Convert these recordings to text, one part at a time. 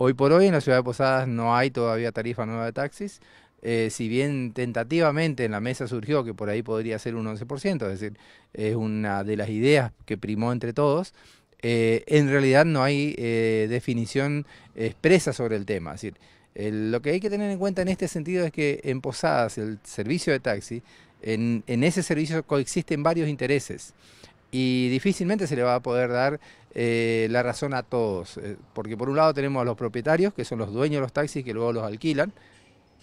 Hoy por hoy en la ciudad de Posadas no hay todavía tarifa nueva de taxis. Eh, si bien tentativamente en la mesa surgió que por ahí podría ser un 11%, es decir, es una de las ideas que primó entre todos, eh, en realidad no hay eh, definición expresa sobre el tema. Es decir, lo que hay que tener en cuenta en este sentido es que en Posadas el servicio de taxi, en ese servicio coexisten varios intereses y difícilmente se le va a poder dar eh, la razón a todos, eh, porque por un lado tenemos a los propietarios, que son los dueños de los taxis, que luego los alquilan,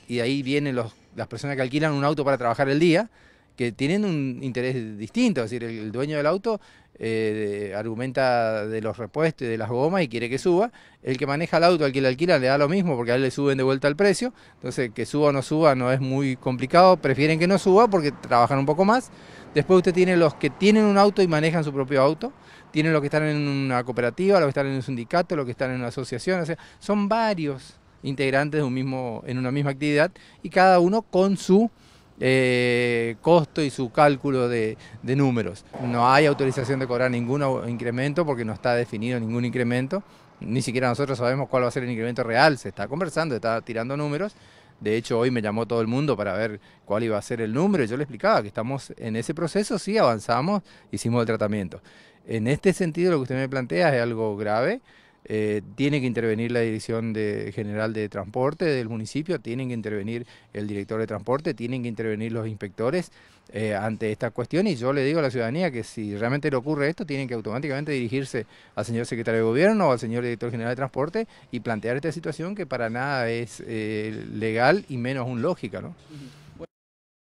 y de ahí vienen las personas que alquilan un auto para trabajar el día, que tienen un interés distinto. Es decir, el, dueño del auto eh, argumenta de los repuestos, y de las gomas y quiere que suba. El que maneja el auto, al que le alquila, le da lo mismo porque a él le suben de vuelta el precio. Entonces, que suba o no suba no es muy complicado. Prefieren que no suba porque trabajan un poco más. Después usted tiene los que tienen un auto y manejan su propio auto. Tienen los que están en una cooperativa, los que están en un sindicato, los que están en una asociación. O sea, son varios integrantes de mismo, en una misma actividad y cada uno con su... Eh, costo y su cálculo de, de números. No hay autorización de cobrar ningún incremento porque no está definido ningún incremento. Ni siquiera nosotros sabemos cuál va a ser el incremento real. Se está conversando, está tirando números. De hecho, hoy me llamó todo el mundo para ver cuál iba a ser el número y yo le explicaba que estamos en ese proceso, sí avanzamos, hicimos el tratamiento. En este sentido, lo que usted me plantea es algo grave. Eh, tiene que intervenir la Dirección de, General de Transporte del municipio, tienen que intervenir el director de transporte, tienen que intervenir los inspectores eh, ante esta cuestión y yo le digo a la ciudadanía que si realmente le ocurre esto, tienen que automáticamente dirigirse al señor secretario de Gobierno o al señor director general de transporte y plantear esta situación que para nada es eh, legal y menos un lógica. ¿no?